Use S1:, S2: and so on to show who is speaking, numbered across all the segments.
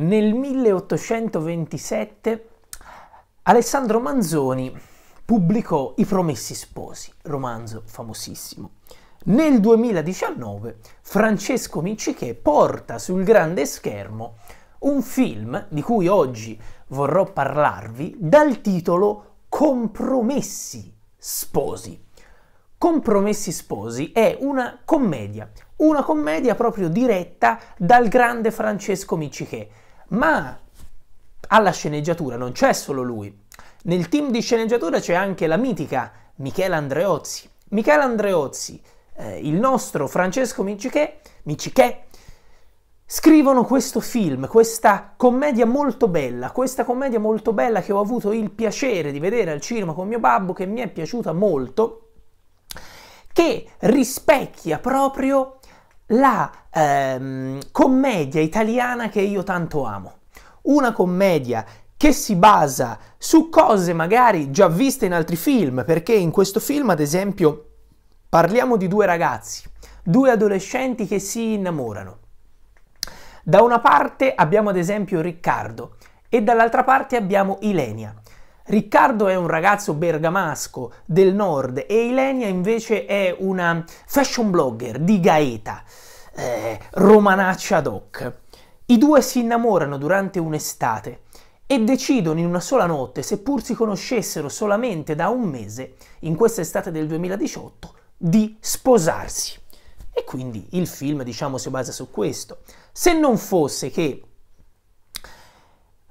S1: Nel 1827 Alessandro Manzoni pubblicò I Promessi Sposi, romanzo famosissimo. Nel 2019 Francesco Micichè porta sul grande schermo un film di cui oggi vorrò parlarvi dal titolo Compromessi Sposi. Compromessi Sposi è una commedia, una commedia proprio diretta dal grande Francesco Micichè. Ma alla sceneggiatura non c'è solo lui. Nel team di sceneggiatura c'è anche la mitica Michela Andreozzi. Michela Andreozzi, eh, il nostro Francesco Micicè, Micichè, scrivono questo film, questa commedia molto bella, questa commedia molto bella che ho avuto il piacere di vedere al cinema con mio babbo, che mi è piaciuta molto, che rispecchia proprio la ehm, commedia italiana che io tanto amo. Una commedia che si basa su cose magari già viste in altri film, perché in questo film, ad esempio, parliamo di due ragazzi, due adolescenti che si innamorano. Da una parte abbiamo ad esempio Riccardo e dall'altra parte abbiamo Ilenia. Riccardo è un ragazzo bergamasco del nord e Ilenia invece è una fashion blogger di Gaeta, eh, romanaccia doc. I due si innamorano durante un'estate e decidono in una sola notte, seppur si conoscessero solamente da un mese, in questa estate del 2018, di sposarsi. E quindi il film, diciamo, si basa su questo. Se non fosse che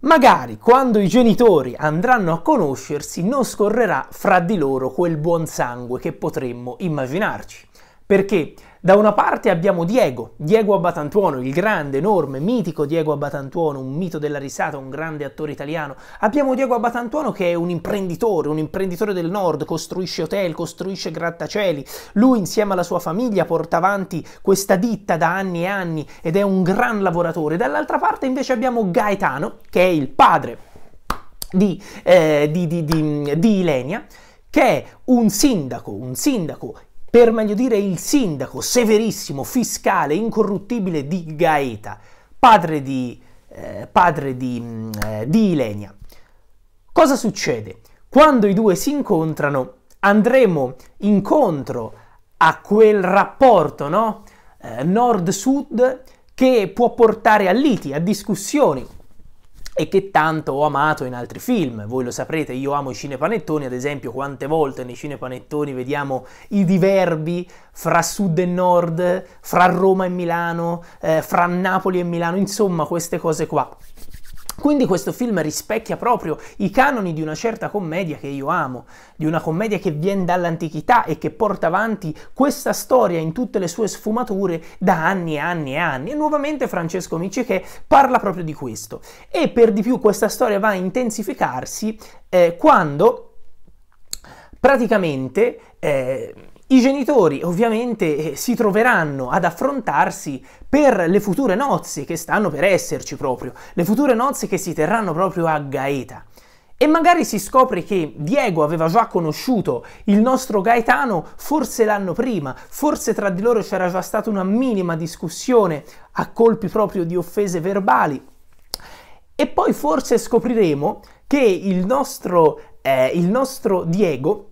S1: Magari quando i genitori andranno a conoscersi non scorrerà fra di loro quel buon sangue che potremmo immaginarci. Perché da una parte abbiamo Diego, Diego Abbatantuono, il grande, enorme, mitico Diego Abbatantuono, un mito della risata, un grande attore italiano. Abbiamo Diego Abbatantuono che è un imprenditore, un imprenditore del nord, costruisce hotel, costruisce grattacieli. Lui insieme alla sua famiglia porta avanti questa ditta da anni e anni ed è un gran lavoratore. Dall'altra parte invece abbiamo Gaetano, che è il padre di, eh, di, di, di Ilenia, che è un sindaco, un sindaco per meglio dire il sindaco severissimo, fiscale, incorruttibile di Gaeta, padre di, eh, padre di, mm, eh, di Ilenia. Cosa succede? Quando i due si incontrano andremo incontro a quel rapporto no? eh, nord-sud che può portare a liti, a discussioni, e che tanto ho amato in altri film. Voi lo saprete, io amo i cinepanettoni, ad esempio quante volte nei cinepanettoni vediamo i diverbi fra sud e nord, fra Roma e Milano, eh, fra Napoli e Milano, insomma queste cose qua. Quindi questo film rispecchia proprio i canoni di una certa commedia che io amo, di una commedia che viene dall'antichità e che porta avanti questa storia in tutte le sue sfumature da anni e anni e anni. E nuovamente Francesco Mici che parla proprio di questo. E per di più questa storia va a intensificarsi eh, quando praticamente... Eh, i genitori ovviamente eh, si troveranno ad affrontarsi per le future nozze che stanno per esserci proprio, le future nozze che si terranno proprio a Gaeta. E magari si scopre che Diego aveva già conosciuto il nostro Gaetano forse l'anno prima, forse tra di loro c'era già stata una minima discussione a colpi proprio di offese verbali. E poi forse scopriremo che il nostro, eh, il nostro Diego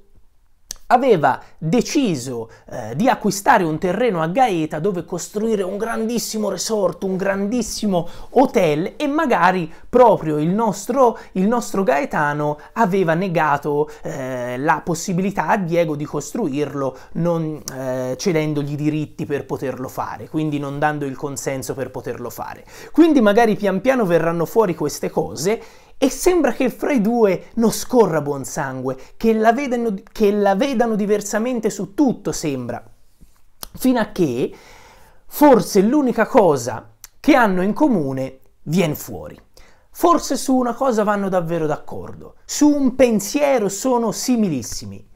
S1: aveva deciso eh, di acquistare un terreno a Gaeta dove costruire un grandissimo resort, un grandissimo hotel e magari proprio il nostro, il nostro Gaetano aveva negato eh, la possibilità a Diego di costruirlo non eh, cedendogli i diritti per poterlo fare, quindi non dando il consenso per poterlo fare. Quindi magari pian piano verranno fuori queste cose e sembra che fra i due non scorra buon sangue, che la vedano, che la vedano diversamente su tutto, sembra. Fino a che forse l'unica cosa che hanno in comune viene fuori. Forse su una cosa vanno davvero d'accordo, su un pensiero sono similissimi.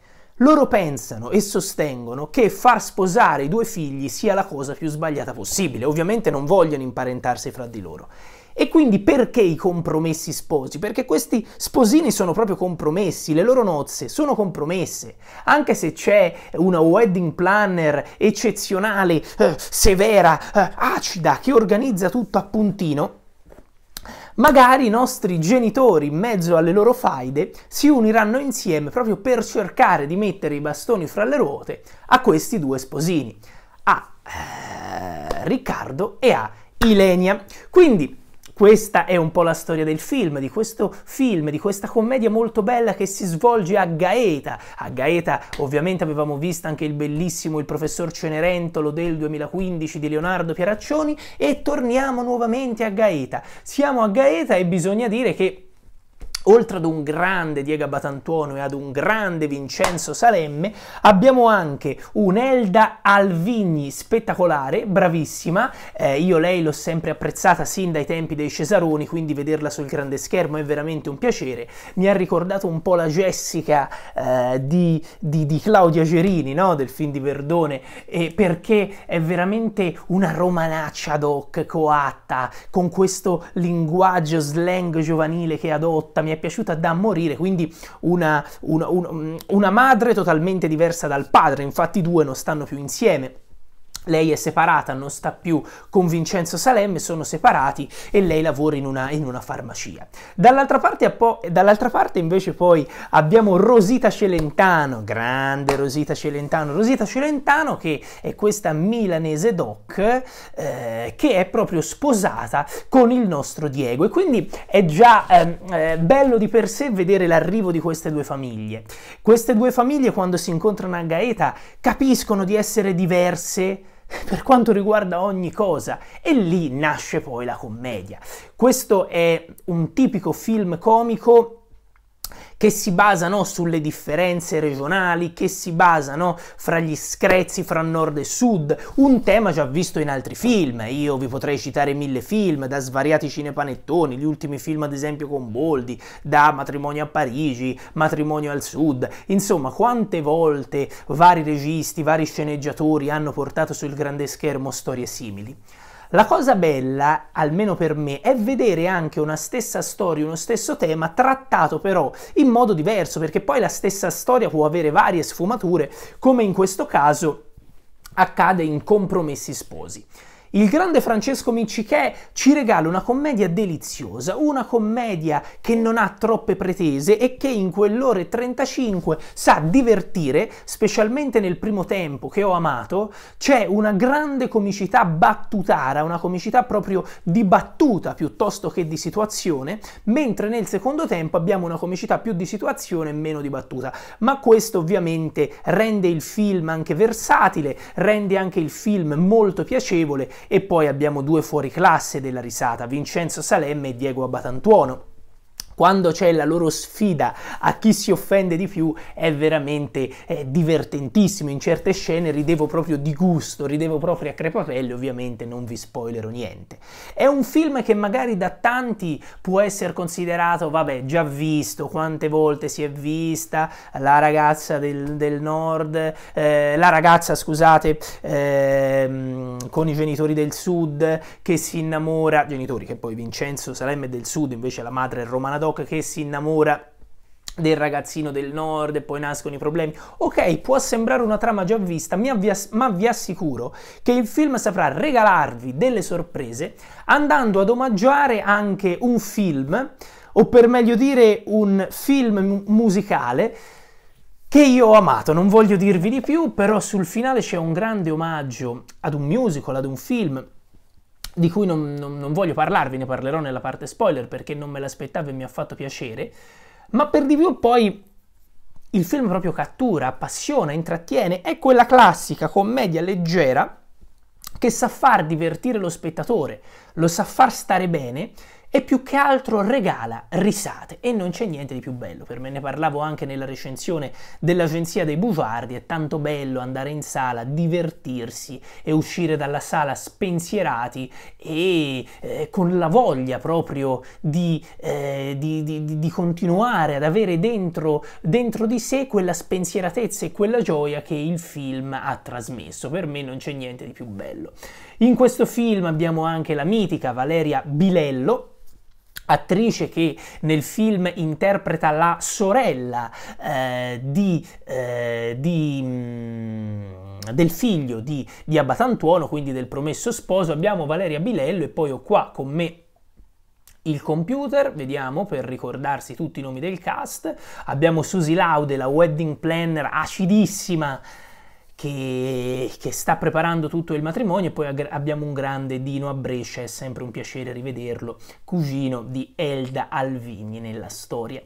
S1: Loro pensano e sostengono che far sposare i due figli sia la cosa più sbagliata possibile, ovviamente non vogliono imparentarsi fra di loro. E quindi perché i compromessi sposi? Perché questi sposini sono proprio compromessi, le loro nozze sono compromesse. Anche se c'è una wedding planner eccezionale, eh, severa, eh, acida, che organizza tutto a puntino, Magari i nostri genitori, in mezzo alle loro faide, si uniranno insieme proprio per cercare di mettere i bastoni fra le ruote a questi due sposini, a eh, Riccardo e a Ilenia. Quindi questa è un po' la storia del film, di questo film, di questa commedia molto bella che si svolge a Gaeta. A Gaeta ovviamente avevamo visto anche il bellissimo Il professor Cenerentolo del 2015 di Leonardo Pieraccioni e torniamo nuovamente a Gaeta. Siamo a Gaeta e bisogna dire che oltre ad un grande Diego Batantuono e ad un grande Vincenzo Salemme, abbiamo anche un'Elda Alvigni spettacolare, bravissima, eh, io lei l'ho sempre apprezzata sin dai tempi dei Cesaroni, quindi vederla sul grande schermo è veramente un piacere, mi ha ricordato un po' la Jessica eh, di, di, di, Claudia Gerini, no? del film di Verdone, eh, perché è veramente una romanaccia doc, coatta, con questo linguaggio slang giovanile che adotta, mi è piaciuta da morire, quindi una, una, una, una madre totalmente diversa dal padre, infatti i due non stanno più insieme lei è separata, non sta più con Vincenzo Salemme, sono separati e lei lavora in una, in una farmacia. Dall'altra parte, dall'altra parte, invece poi abbiamo Rosita Celentano, grande Rosita Celentano, Rosita Celentano che è questa milanese doc eh, che è proprio sposata con il nostro Diego e quindi è già ehm, eh, bello di per sé vedere l'arrivo di queste due famiglie. Queste due famiglie quando si incontrano a Gaeta capiscono di essere diverse per quanto riguarda ogni cosa e lì nasce poi la commedia. Questo è un tipico film comico che si basano sulle differenze regionali, che si basano fra gli screzi fra nord e sud, un tema già visto in altri film, io vi potrei citare mille film, da svariati cinepanettoni, gli ultimi film ad esempio con Boldi, da Matrimonio a Parigi, Matrimonio al Sud, insomma quante volte vari registi, vari sceneggiatori hanno portato sul grande schermo storie simili. La cosa bella, almeno per me, è vedere anche una stessa storia, uno stesso tema trattato però in modo diverso, perché poi la stessa storia può avere varie sfumature, come in questo caso accade in Compromessi Sposi. Il grande Francesco Miccichè ci regala una commedia deliziosa, una commedia che non ha troppe pretese e che in quell'ora e 35 sa divertire, specialmente nel primo tempo che ho amato, c'è una grande comicità battutara, una comicità proprio di battuta piuttosto che di situazione, mentre nel secondo tempo abbiamo una comicità più di situazione e meno di battuta. Ma questo ovviamente rende il film anche versatile, rende anche il film molto piacevole e poi abbiamo due fuori classe della risata, Vincenzo Salemme e Diego Abatantuono quando c'è la loro sfida a chi si offende di più è veramente eh, divertentissimo. In certe scene ridevo proprio di gusto, ridevo proprio a crepapelle, ovviamente non vi spoilerò niente. È un film che magari da tanti può essere considerato, vabbè, già visto, quante volte si è vista, la ragazza del, del nord, eh, la ragazza, scusate, eh, con i genitori del sud che si innamora, genitori che poi Vincenzo Salemme del sud, invece la madre è romana d'oro, Sherlock che si innamora del ragazzino del nord e poi nascono i problemi. Ok, può sembrare una trama già vista, ma vi assicuro che il film saprà regalarvi delle sorprese andando ad omaggiare anche un film, o per meglio dire un film musicale, che io ho amato, non voglio dirvi di più, però sul finale c'è un grande omaggio ad un musical, ad un film di cui non, non, non voglio parlarvi, ne parlerò nella parte spoiler perché non me l'aspettavo e mi ha fatto piacere, ma per di più poi il film proprio cattura, appassiona, intrattiene, è quella classica commedia leggera che sa far divertire lo spettatore, lo sa far stare bene e più che altro regala risate e non c'è niente di più bello. Per me ne parlavo anche nella recensione dell'agenzia dei bugiardi, è tanto bello andare in sala, divertirsi e uscire dalla sala spensierati e eh, con la voglia proprio di, eh, di, di, di continuare ad avere dentro, dentro, di sé quella spensieratezza e quella gioia che il film ha trasmesso. Per me non c'è niente di più bello. In questo film abbiamo anche la mitica Valeria Bilello, attrice che nel film interpreta la sorella eh, di, eh, di, mh, mm, del figlio di, di Abbatantuono, quindi del promesso sposo, abbiamo Valeria Bilello e poi ho qua con me il computer, vediamo per ricordarsi tutti i nomi del cast, abbiamo Susie Laude, la wedding planner acidissima che, che, sta preparando tutto il matrimonio e poi ag- abbiamo un grande Dino a Brescia, è sempre un piacere rivederlo, cugino di Elda Alvigni nella storia.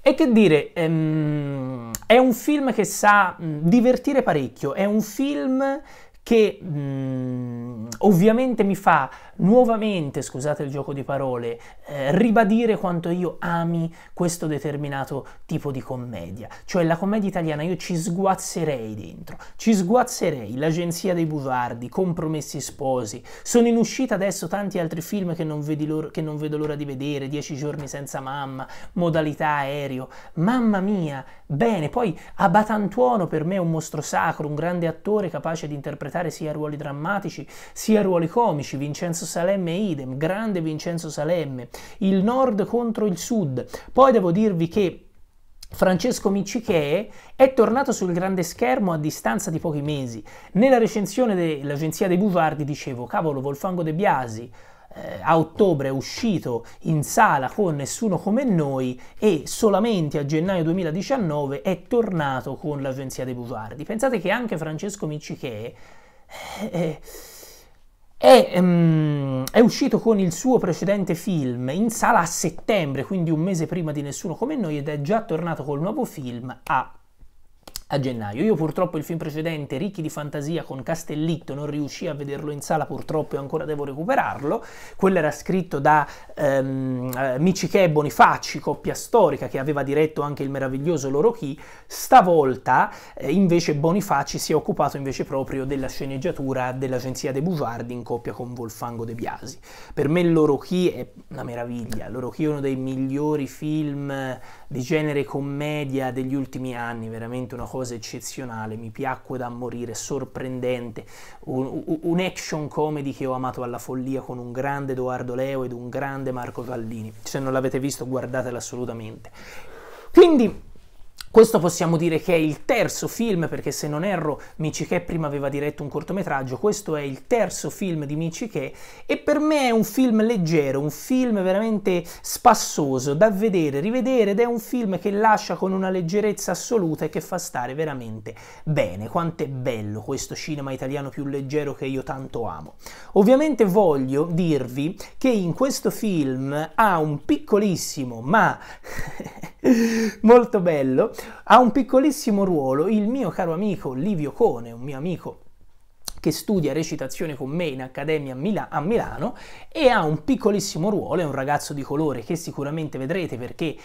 S1: E che dire, ehm, è un film che sa mh, divertire parecchio, è un film che mh, ovviamente mi fa nuovamente, scusate il gioco di parole, eh, ribadire quanto io ami questo determinato tipo di commedia. Cioè la commedia italiana io ci sguazzerei dentro, ci sguazzerei L'agenzia dei bugiardi, Compromessi sposi, sono in uscita adesso tanti altri film che non, che non vedo l'ora di vedere, Dieci giorni senza mamma, Modalità aereo, mamma mia, bene, poi Abatantuono per me è un mostro sacro, un grande attore capace di interpretare sia ruoli drammatici sia ruoli comici, Vincenzo Vincenzo Salemme idem, grande Vincenzo Salemme, il nord contro il sud. Poi devo dirvi che Francesco Miccichè è tornato sul grande schermo a distanza di pochi mesi. Nella recensione dell'agenzia dei Bugiardi dicevo, cavolo, Volfango De Biasi, eh, a ottobre è uscito in sala con Nessuno come noi e solamente a gennaio 2019 è tornato con l'agenzia dei Bugiardi. Pensate che anche Francesco Miccichè eh, eh è, um, ehm, è, uscito con il suo precedente film in sala a settembre, quindi un mese prima di Nessuno come noi, ed è già tornato col nuovo film a a gennaio. Io purtroppo il film precedente, Ricchi di fantasia con Castellitto, non riuscì a vederlo in sala, purtroppo e ancora devo recuperarlo. Quello era scritto da ehm, eh, Michichè Bonifaci, coppia storica che aveva diretto anche il meraviglioso Loro Chi. Stavolta eh, invece Bonifacci si è occupato invece proprio della sceneggiatura dell'agenzia De Bugiardi in coppia con Volfango De Biasi. Per me Loro Chi è una meraviglia, Loro Chi è uno dei migliori film di genere commedia degli ultimi anni, veramente una cosa eccezionale, mi piacque da morire, sorprendente, un, un action comedy che ho amato alla follia con un grande Edoardo Leo ed un grande Marco Gallini. Se non l'avete visto guardatelo assolutamente. Quindi questo possiamo dire che è il terzo film, perché se non erro Michike prima aveva diretto un cortometraggio, questo è il terzo film di Michike e per me è un film leggero, un film veramente spassoso da vedere, rivedere ed è un film che lascia con una leggerezza assoluta e che fa stare veramente bene. Quanto è bello questo cinema italiano più leggero che io tanto amo. Ovviamente voglio dirvi che in questo film ha un piccolissimo ma molto bello ha un piccolissimo ruolo il mio caro amico Livio Cone, un mio amico che studia recitazione con me in Accademia a, Milano e ha un piccolissimo ruolo, è un ragazzo di colore che sicuramente vedrete perché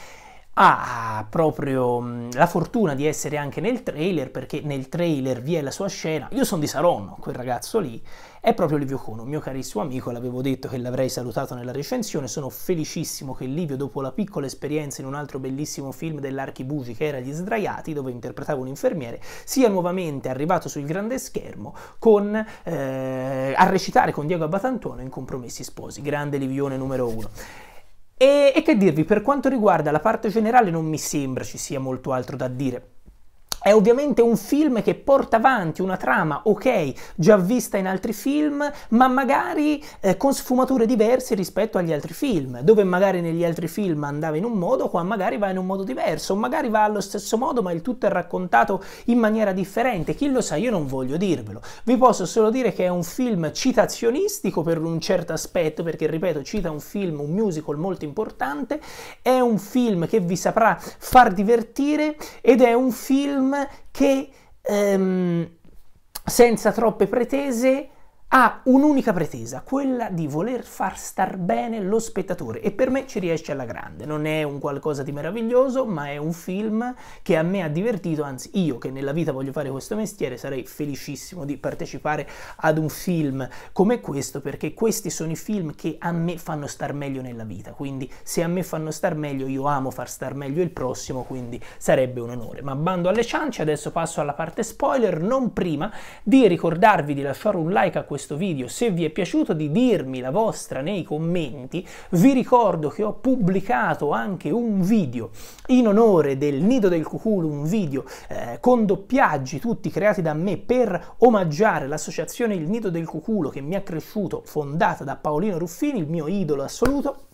S1: ha proprio la fortuna di essere anche nel trailer, perché nel trailer vi è la sua scena. Io sono di Saronno, quel ragazzo lì è proprio Livio Cono, mio carissimo amico, l'avevo detto che l'avrei salutato nella recensione, sono felicissimo che Livio, dopo la piccola esperienza in un altro bellissimo film dell'Archibugi che era Gli Sdraiati, dove interpretavo un infermiere, sia nuovamente arrivato sul grande schermo con, eh, a recitare con Diego Abatantuono in Compromessi Sposi, grande Livione numero uno. E, e che dirvi, per quanto riguarda la parte generale non mi sembra ci sia molto altro da dire. È ovviamente un film che porta avanti una trama, ok, già vista in altri film, ma magari eh, con sfumature diverse rispetto agli altri film, dove magari negli altri film andava in un modo, qua magari va in un modo diverso, magari va allo stesso modo, ma il tutto è raccontato in maniera differente. Chi lo sa, io non voglio dirvelo. Vi posso solo dire che è un film citazionistico per un certo aspetto, perché ripeto, cita un film, un musical molto importante, è un film che vi saprà far divertire ed è un film che ehm, senza troppe pretese ha un'unica pretesa, quella di voler far star bene lo spettatore e per me ci riesce alla grande. Non è un qualcosa di meraviglioso, ma è un film che a me ha divertito, anzi io che nella vita voglio fare questo mestiere sarei felicissimo di partecipare ad un film come questo perché questi sono i film che a me fanno star meglio nella vita, quindi se a me fanno star meglio io amo far star meglio il prossimo, quindi sarebbe un onore. Ma bando alle ciance, adesso passo alla parte spoiler, non prima di ricordarvi di lasciare un like a questo questo video, se vi è piaciuto di dirmi la vostra nei commenti, vi ricordo che ho pubblicato anche un video in onore del Nido del Cuculo, un video eh, con doppiaggi tutti creati da me per omaggiare l'associazione Il Nido del Cuculo che mi ha cresciuto, fondata da Paolino Ruffini, il mio idolo assoluto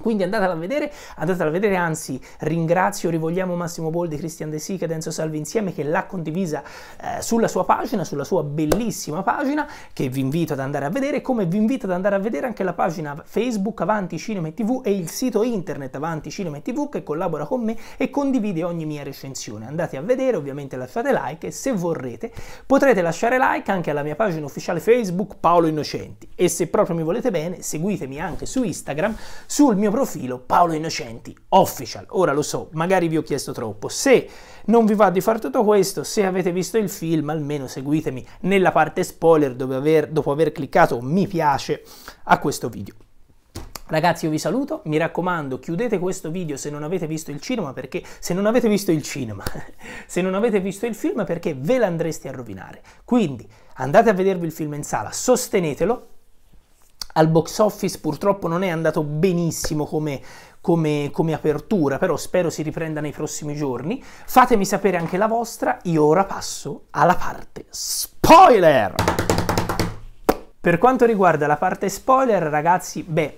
S1: quindi andatela a vedere, andatela a vedere, anzi ringrazio, rivogliamo Massimo Boldi, Cristian De Sica, Enzo Salvi insieme che l'ha condivisa eh, sulla sua pagina, sulla sua bellissima pagina che vi invito ad andare a vedere, come vi invito ad andare a vedere anche la pagina Facebook Avanti Cinema e TV e il sito internet Avanti Cinema e TV che collabora con me e condivide ogni mia recensione. Andate a vedere, ovviamente lasciate like e se vorrete potrete lasciare like anche alla mia pagina ufficiale Facebook Paolo Innocenti e se proprio mi volete bene seguitemi anche su Instagram sul mio mio profilo Paolo Innocenti Official. Ora lo so, magari vi ho chiesto troppo. Se non vi va di fare tutto questo, se avete visto il film, almeno seguitemi nella parte spoiler dove aver, dopo aver cliccato mi piace a questo video. Ragazzi io vi saluto, mi raccomando chiudete questo video se non avete visto il cinema perché se non avete visto il cinema, se non avete visto il film perché ve l'andreste a rovinare. Quindi andate a vedervi il film in sala, sostenetelo al box office purtroppo non è andato benissimo come, come, come, apertura, però spero si riprenda nei prossimi giorni. Fatemi sapere anche la vostra, io ora passo alla parte spoiler! Per quanto riguarda la parte spoiler, ragazzi, beh,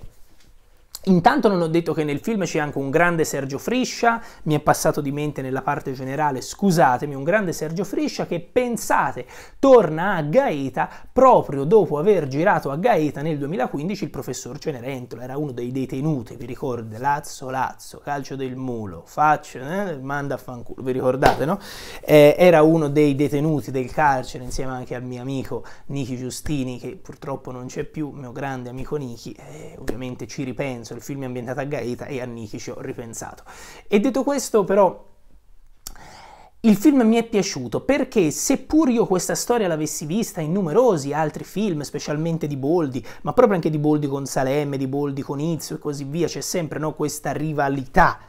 S1: Intanto non ho detto che nel film c'è anche un grande Sergio Friscia, mi è passato di mente nella parte generale, scusatemi, un grande Sergio Friscia che pensate torna a Gaeta proprio dopo aver girato a Gaeta nel 2015 il professor Cenerentola, era uno dei detenuti, vi ricordate? Lazzo, Lazzo, calcio del mulo, faccio, eh, manda a fanculo, vi ricordate no? Eh, era uno dei detenuti del carcere insieme anche al mio amico Niki Giustini che purtroppo non c'è più, mio grande amico Niki, eh, ovviamente ci ripenso il film è ambientato a Gaeta e a Niki ci ho ripensato. E detto questo però il film mi è piaciuto perché seppur io questa storia l'avessi vista in numerosi altri film, specialmente di Boldi, ma proprio anche di Boldi con Salemme, di Boldi con Izzo e così via, c'è sempre no, questa rivalità.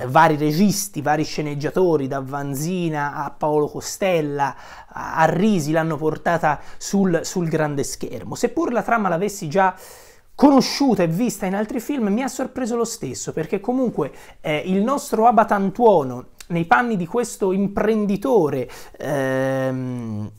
S1: Eh, vari registi, vari sceneggiatori, da Vanzina a Paolo Costella a, a Risi l'hanno portata sul, sul grande schermo. Seppur la trama l'avessi già conosciuta e vista in altri film, mi ha sorpreso lo stesso, perché comunque eh, il nostro Abatantuono, nei panni di questo imprenditore, ehm,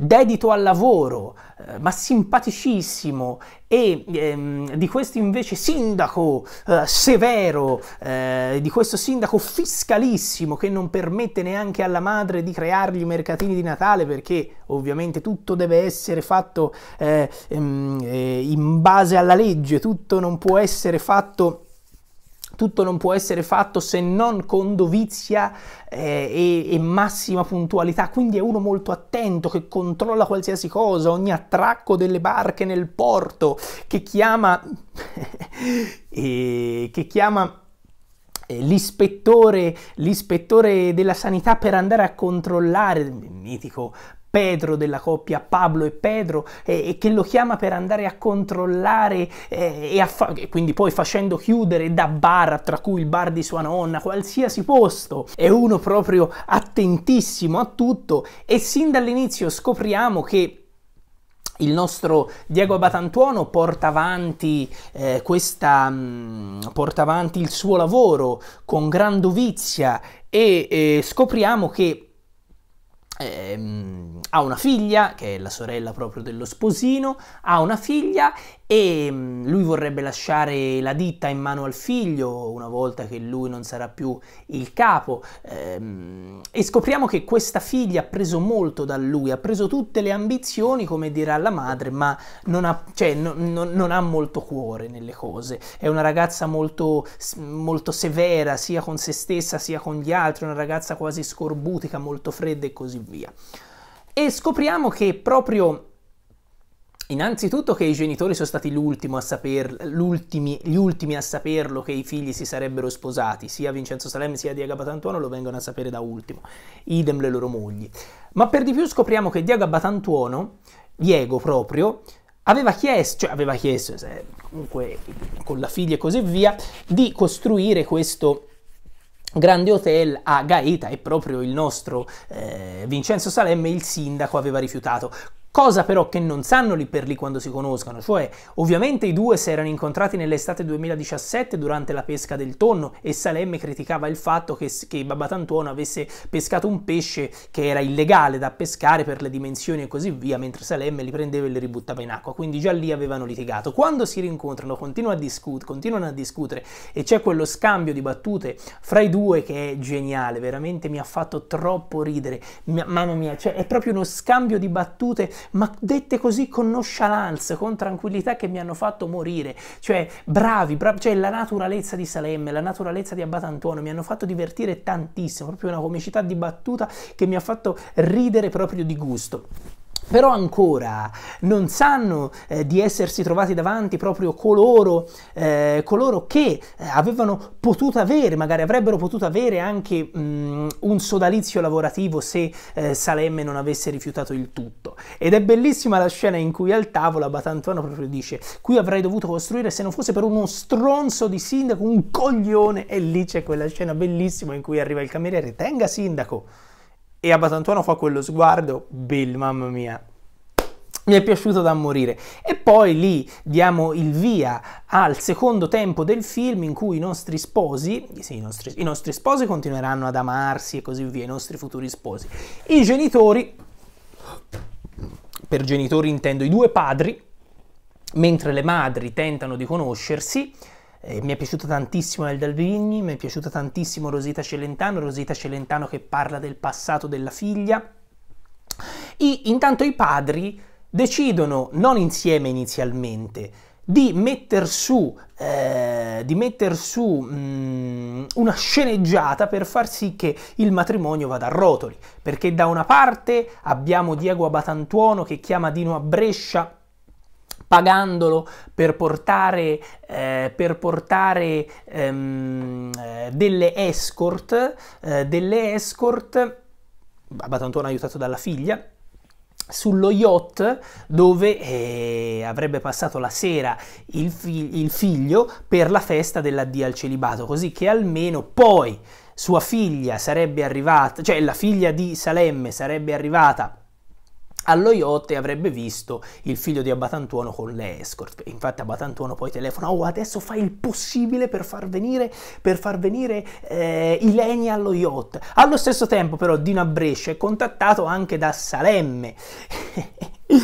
S1: dedito al lavoro, eh, ma simpaticissimo e ehm, di questo invece sindaco eh, severo, eh, di questo sindaco fiscalissimo che non permette neanche alla madre di creargli i mercatini di Natale perché ovviamente tutto deve essere fatto eh, ehm, eh, in base alla legge, tutto non può essere fatto tutto non può essere fatto se non con dovizia eh, e, e massima puntualità, quindi è uno molto attento che controlla qualsiasi cosa, ogni attracco delle barche nel porto, che chiama... e, che chiama eh, L'ispettore, l'ispettore, della sanità per andare a controllare, mitico Pedro della coppia Pablo e Pedro eh, e che lo chiama per andare a controllare eh, e, a fa- e quindi poi facendo chiudere da bar tra cui il bar di sua nonna qualsiasi posto è uno proprio attentissimo a tutto e sin dall'inizio scopriamo che il nostro Diego Abatantuono porta avanti, eh, questa, mh, mm, porta avanti il suo lavoro con gran dovizia e scopriamo che ehm, ha una figlia, che è la sorella proprio dello sposino, ha una figlia e mm, lui vorrebbe lasciare la ditta in mano al figlio una volta che lui non sarà più il capo ehm, e scopriamo che questa figlia ha preso molto da lui, ha preso tutte le ambizioni come dirà la madre ma non ha, cioè, no, no, non ha molto cuore nelle cose, è una ragazza molto, molto severa sia con se stessa sia con gli altri, una ragazza quasi scorbutica, molto fredda e così via. E scopriamo che proprio Innanzitutto che i genitori sono stati saper, gli ultimi a saperlo che i figli si sarebbero sposati, sia Vincenzo Salemme sia Diego Batantuono lo vengono a sapere da ultimo, idem le loro mogli. Ma per di più scopriamo che Diego Batantuono, Diego proprio, aveva chiesto, cioè aveva chiesto, comunque con la figlia e così via, di costruire questo grande hotel a Gaeta e proprio il nostro eh, Vincenzo Salemme, il sindaco, aveva rifiutato. Cosa però che non sanno lì per lì quando si conoscono, cioè ovviamente i due si erano incontrati nell'estate 2017 durante la pesca del tonno e Salemme criticava il fatto che, che Babatantuono avesse pescato un pesce che era illegale da pescare per le dimensioni e così via, mentre Salemme li prendeva e li ributtava in acqua, quindi già lì avevano litigato. Quando si rincontrano continuano a, discut continuano a discutere e c'è quello scambio di battute fra i due che è geniale, veramente mi ha fatto troppo ridere, mia, mamma mia, cioè è proprio uno scambio di battute ma dette così con nonchalance, con tranquillità che mi hanno fatto morire. Cioè, bravi, bravi, cioè la naturalezza di Salemme, la naturalezza di Abbat Antuono mi hanno fatto divertire tantissimo, proprio una comicità di battuta che mi ha fatto ridere proprio di gusto però ancora non sanno eh, di essersi trovati davanti proprio coloro, eh, coloro che eh, avevano potuto avere, magari avrebbero potuto avere anche mh, mm, un sodalizio lavorativo se eh, Salemme non avesse rifiutato il tutto. Ed è bellissima la scena in cui al tavolo Abatantuano proprio dice qui avrei dovuto costruire se non fosse per uno stronzo di sindaco, un coglione, e lì c'è quella scena bellissima in cui arriva il cameriere, tenga sindaco! e Abatantuono fa quello sguardo, Bill, mamma mia, mi è piaciuto da morire. E poi lì diamo il via al secondo tempo del film in cui i nostri sposi, sì, i, nostri, i nostri sposi continueranno ad amarsi e così via, i nostri futuri sposi. I genitori, per genitori intendo i due padri, mentre le madri tentano di conoscersi, eh, mi è piaciuta tantissimo Eldal Vigni, mi è piaciuta tantissimo Rosita Celentano, Rosita Celentano che parla del passato della figlia. E intanto i padri decidono, non insieme inizialmente, di mettere su, eh, di metter su mh, mm, una sceneggiata per far sì che il matrimonio vada a rotoli, perché da una parte abbiamo Diego Abatantuono che chiama Dino a Brescia pagandolo per portare, eh, per portare ehm, eh, delle escort, eh, delle escort, Batantuono aiutato dalla figlia, sullo yacht dove eh, avrebbe passato la sera il, fi- il, figlio per la festa dell'addio al celibato, così che almeno poi sua figlia sarebbe arrivata, cioè la figlia di Salemme sarebbe arrivata allo yacht e avrebbe visto il figlio di Abatantuono con le escort. Infatti Abatantuono poi telefona, oh adesso fai il possibile per far venire, per far venire eh, Ilenia allo yacht. Allo stesso tempo però Dino a Brescia è contattato anche da Salemme.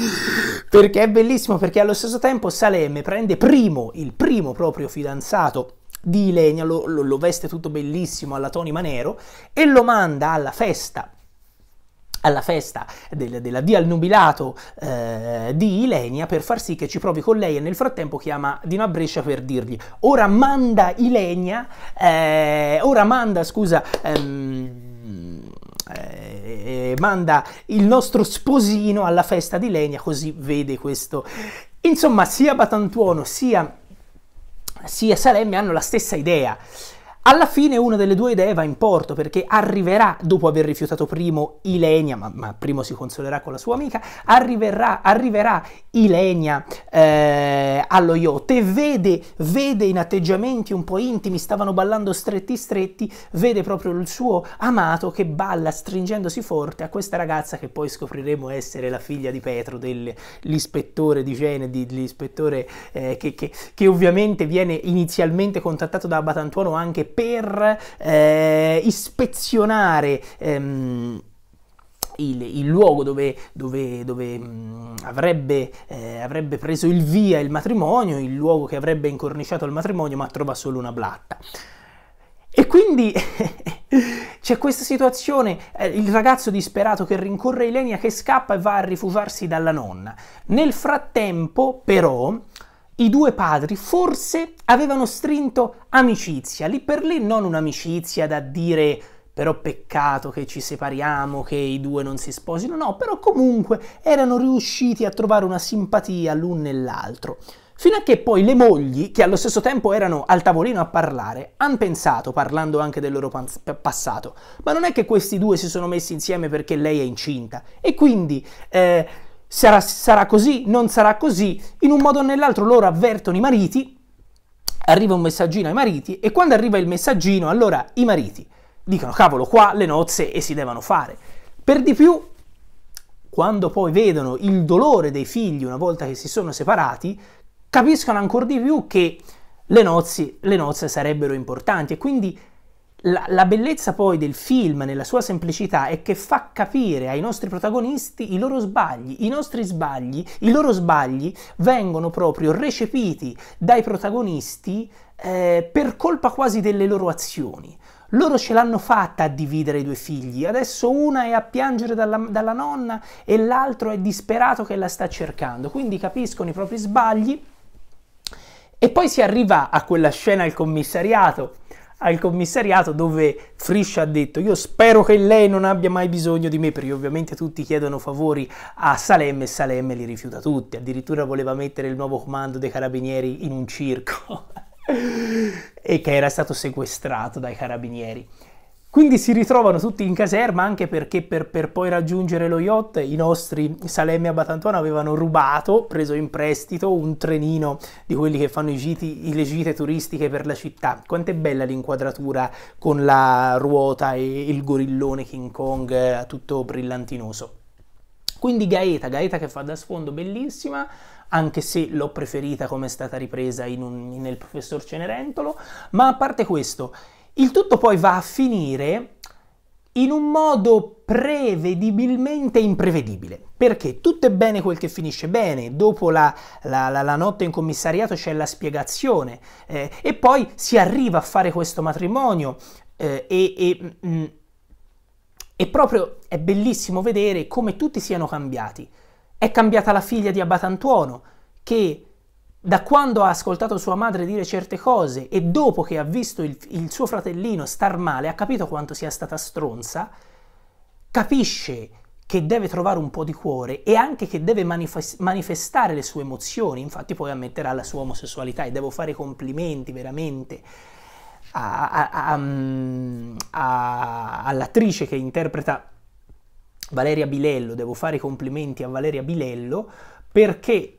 S1: perché è bellissimo, perché allo stesso tempo Salemme prende primo, il primo proprio fidanzato di Ilenia, lo, lo, lo veste tutto bellissimo alla Tony Manero e lo manda alla festa alla festa del, dell'addio al nubilato eh, di Ilenia per far sì che ci provi con lei e nel frattempo chiama Dino a Brescia per dirgli ora manda Ilenia, eh, ora manda, scusa, ehm, eh, manda il nostro sposino alla festa di Ilenia così vede questo. Insomma, sia Batantuono sia, sia Salemme hanno la stessa idea alla fine una delle due idee va in porto perché arriverà, dopo aver rifiutato primo Ilenia, ma, ma primo si consolerà con la sua amica, arriverà, arriverà Ilenia eh, allo yacht e vede, vede, in atteggiamenti un po' intimi, stavano ballando stretti stretti, vede proprio il suo amato che balla stringendosi forte a questa ragazza che poi scopriremo essere la figlia di Petro, dell'ispettore di Gene, dell'ispettore eh, che, che, che ovviamente viene inizialmente contattato da Abatantuono anche per per eh, ispezionare ehm, il, il, luogo dove, dove, dove mh, mm, avrebbe, eh, avrebbe, preso il via il matrimonio, il luogo che avrebbe incorniciato il matrimonio, ma trova solo una blatta. E quindi c'è questa situazione, eh, il ragazzo disperato che rincorre Ilenia che scappa e va a rifugiarsi dalla nonna. Nel frattempo, però, i due padri forse avevano strinto amicizia, lì per lì non un'amicizia da dire però peccato che ci separiamo, che i due non si sposino, no, però comunque erano riusciti a trovare una simpatia l'un nell'altro. Fino a che poi le mogli, che allo stesso tempo erano al tavolino a parlare, hanno pensato, parlando anche del loro pan- passato, ma non è che questi due si sono messi insieme perché lei è incinta. E quindi eh, sarà, sarà così, non sarà così, in un modo o nell'altro loro avvertono i mariti, arriva un messaggino ai mariti e quando arriva il messaggino allora i mariti dicono cavolo qua le nozze e si devono fare. Per di più, quando poi vedono il dolore dei figli una volta che si sono separati, capiscono ancora di più che le nozze, le nozze sarebbero importanti e quindi la, la, bellezza poi del film nella sua semplicità è che fa capire ai nostri protagonisti i loro sbagli, i nostri sbagli, i loro sbagli vengono proprio recepiti dai protagonisti eh, per colpa quasi delle loro azioni. Loro ce l'hanno fatta a dividere i due figli, adesso una è a piangere dalla, dalla nonna e l'altro è disperato che la sta cercando, quindi capiscono i propri sbagli e poi si arriva a quella scena al commissariato al commissariato dove Frisch ha detto io spero che lei non abbia mai bisogno di me perché ovviamente tutti chiedono favori a Salem e Salem li rifiuta tutti, addirittura voleva mettere il nuovo comando dei carabinieri in un circo e che era stato sequestrato dai carabinieri. Quindi si ritrovano tutti in caserma anche perché per, per poi raggiungere lo yacht i nostri Salemmi a Batantuano avevano rubato, preso in prestito, un trenino di quelli che fanno giti, le gite turistiche per la città. Quanto è bella l'inquadratura con la ruota e il gorillone King Kong eh, tutto brillantinoso. Quindi Gaeta, Gaeta che fa da sfondo bellissima, anche se l'ho preferita come è stata ripresa un, nel professor Cenerentolo, ma a parte questo, il tutto poi va a finire in un modo prevedibilmente imprevedibile, perché tutto è bene quel che finisce bene, dopo la, la, la, la notte in commissariato c'è la spiegazione eh, e poi si arriva a fare questo matrimonio eh, e, e, mh, mm, e proprio è bellissimo vedere come tutti siano cambiati. È cambiata la figlia di Abatantuono che da quando ha ascoltato sua madre dire certe cose e dopo che ha visto il, il, suo fratellino star male, ha capito quanto sia stata stronza, capisce che deve trovare un po' di cuore e anche che deve manif- manifestare le sue emozioni, infatti poi ammetterà la sua omosessualità e devo fare complimenti veramente a, a, a, mm, all'attrice che interpreta Valeria Bilello, devo fare complimenti a Valeria Bilello perché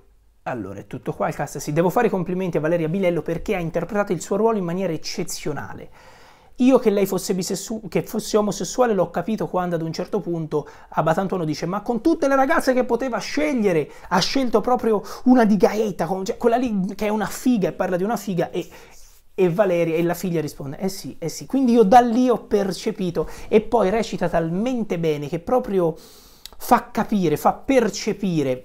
S1: allora, è tutto qua il cast. Sì, devo fare i complimenti a Valeria Bilello perché ha interpretato il suo ruolo in maniera eccezionale. Io che lei fosse, che fosse omosessuale l'ho capito quando ad un certo punto Abatantuono dice ma con tutte le ragazze che poteva scegliere ha scelto proprio una di Gaeta, con, cioè, quella lì che è una figa e parla di una figa e, e Valeria e la figlia risponde eh sì, eh sì. Quindi io da lì ho percepito e poi recita talmente bene che proprio fa capire, fa percepire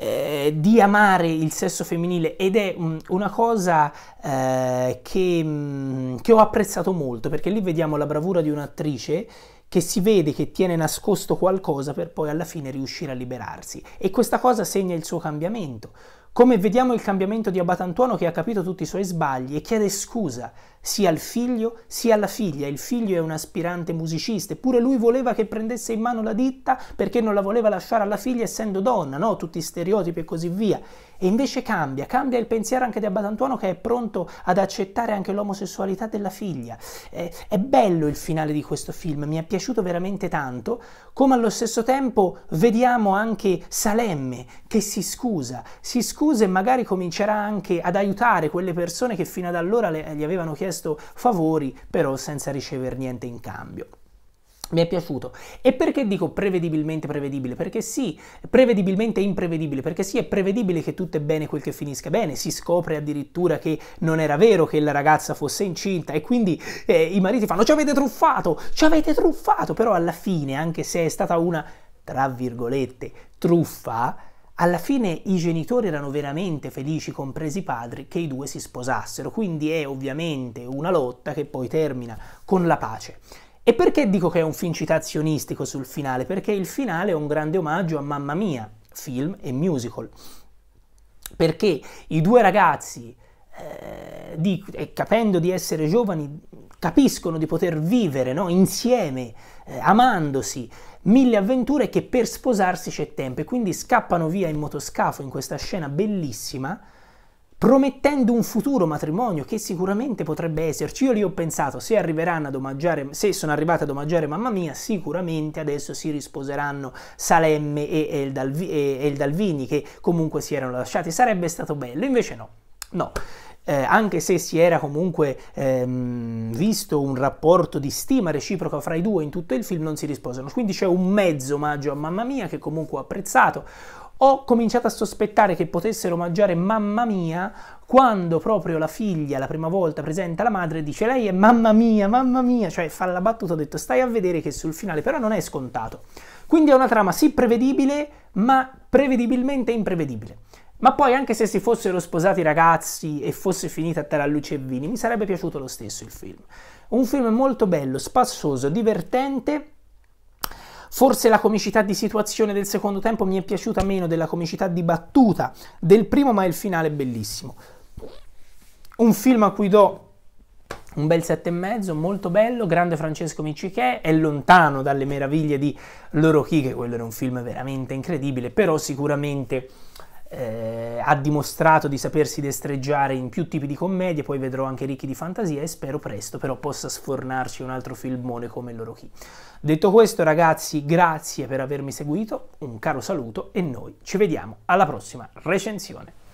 S1: eh, di amare il sesso femminile ed è mm, una cosa eh, che, mm, che ho apprezzato molto perché lì vediamo la bravura di un'attrice che si vede che tiene nascosto qualcosa per poi alla fine riuscire a liberarsi e questa cosa segna il suo cambiamento. Come vediamo il cambiamento di Abatantuono che ha capito tutti i suoi sbagli e chiede scusa sia al figlio sia alla figlia. Il figlio è un aspirante musicista, eppure lui voleva che prendesse in mano la ditta perché non la voleva lasciare alla figlia essendo donna, no? Tutti stereotipi e così via. E invece cambia, cambia il pensiero anche di Abadantuono che è pronto ad accettare anche l'omosessualità della figlia. Eh, è bello il finale di questo film, mi è piaciuto veramente tanto, come allo stesso tempo vediamo anche Salemme che si scusa, si scusa e magari comincerà anche ad aiutare quelle persone che fino ad allora le, gli avevano chiesto favori, però senza ricevere niente in cambio mi è piaciuto. E perché dico prevedibilmente prevedibile? Perché sì, prevedibilmente imprevedibile, perché sì, è prevedibile che tutto è bene quel che finisca bene, si scopre addirittura che non era vero che la ragazza fosse incinta e quindi eh, i mariti fanno ci avete truffato, ci avete truffato, però alla fine, anche se è stata una, tra virgolette, truffa, alla fine i genitori erano veramente felici, compresi i padri, che i due si sposassero, quindi è ovviamente una lotta che poi termina con la pace. E perché dico che è un film citazionistico sul finale? Perché il finale è un grande omaggio a Mamma Mia, film e musical. Perché i due ragazzi, eh, di, capendo di essere giovani, capiscono di poter vivere no? insieme, eh, amandosi, mille avventure che per sposarsi c'è tempo e quindi scappano via in motoscafo in questa scena bellissima promettendo un futuro matrimonio che sicuramente potrebbe esserci. Io lì ho pensato, se arriveranno ad omaggiare, se sono arrivate ad omaggiare mamma mia, sicuramente adesso si risposeranno Salemme e Eldalvi, e Eldalvini che comunque si erano lasciati. Sarebbe stato bello, invece no, no. Eh, anche se si era comunque ehm, visto un rapporto di stima reciproca fra i due in tutto il film, non si risposano. Quindi c'è un mezzo omaggio a Mamma Mia che comunque ho apprezzato, ho cominciato a sospettare che potessero mangiare mamma mia quando proprio la figlia la prima volta presenta la madre e dice lei è mamma mia, mamma mia, cioè fa la battuta, ho detto stai a vedere che sul finale però non è scontato. Quindi è una trama sì prevedibile, ma prevedibilmente imprevedibile. Ma poi anche se si fossero sposati i ragazzi e fosse finita tra Luce e Vini, mi sarebbe piaciuto lo stesso il film. Un film molto bello, spassoso, divertente Forse la comicità di situazione del secondo tempo mi è piaciuta meno della comicità di battuta del primo, ma il finale è bellissimo. Un film a cui do un bel sette e mezzo, molto bello, grande Francesco Micicchè, è lontano dalle meraviglie di Loro Chi, che quello era un film veramente incredibile, però sicuramente eh, ha dimostrato di sapersi destreggiare in più tipi di commedie, poi vedrò anche ricchi di fantasia e spero presto però possa sfornarci un altro filmone come loro chi. Detto questo ragazzi, grazie per avermi seguito, un caro saluto e noi ci vediamo alla prossima recensione.